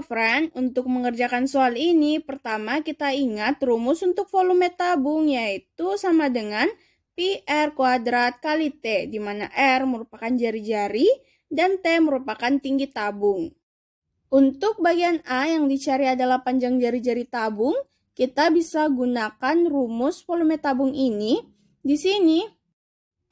friend? untuk mengerjakan soal ini, pertama kita ingat rumus untuk volume tabung yaitu sama dengan PR kuadrat kali T, di mana R merupakan jari-jari dan T merupakan tinggi tabung. Untuk bagian A yang dicari adalah panjang jari-jari tabung, kita bisa gunakan rumus volume tabung ini. Di sini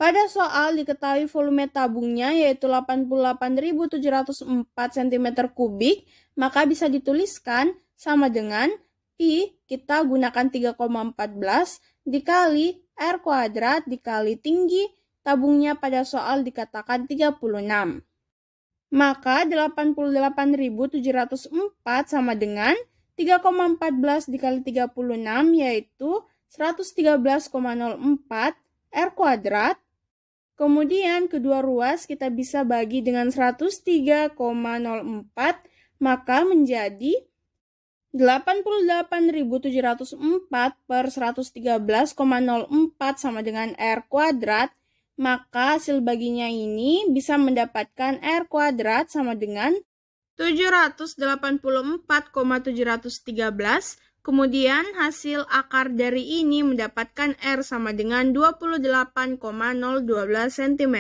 pada soal diketahui volume tabungnya yaitu 88.704 cm3, maka bisa dituliskan sama dengan Pi kita gunakan 3,14 dikali R kuadrat dikali tinggi tabungnya pada soal dikatakan 36. Maka 88.704 sama dengan 3,14 dikali 36 yaitu 113,04 R kuadrat. Kemudian kedua ruas kita bisa bagi dengan 103,04 maka menjadi 88.704 per 113,04 sama dengan R kuadrat, maka hasil baginya ini bisa mendapatkan R kuadrat sama dengan 784,713 Kemudian hasil akar dari ini mendapatkan R sama dengan 28,012 cm.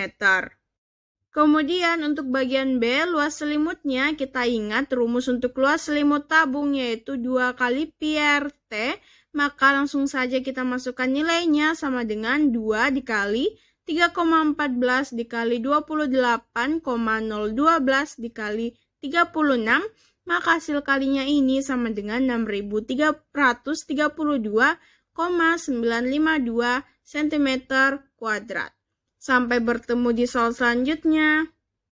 Kemudian untuk bagian B, luas selimutnya kita ingat rumus untuk luas selimut tabung yaitu 2 kali pi RT, maka langsung saja kita masukkan nilainya sama dengan 2 dikali 3,14 dikali 28,012 dikali 36 maka hasil kalinya ini sama dengan 6332,952 cm kuadrat. Sampai bertemu di soal selanjutnya.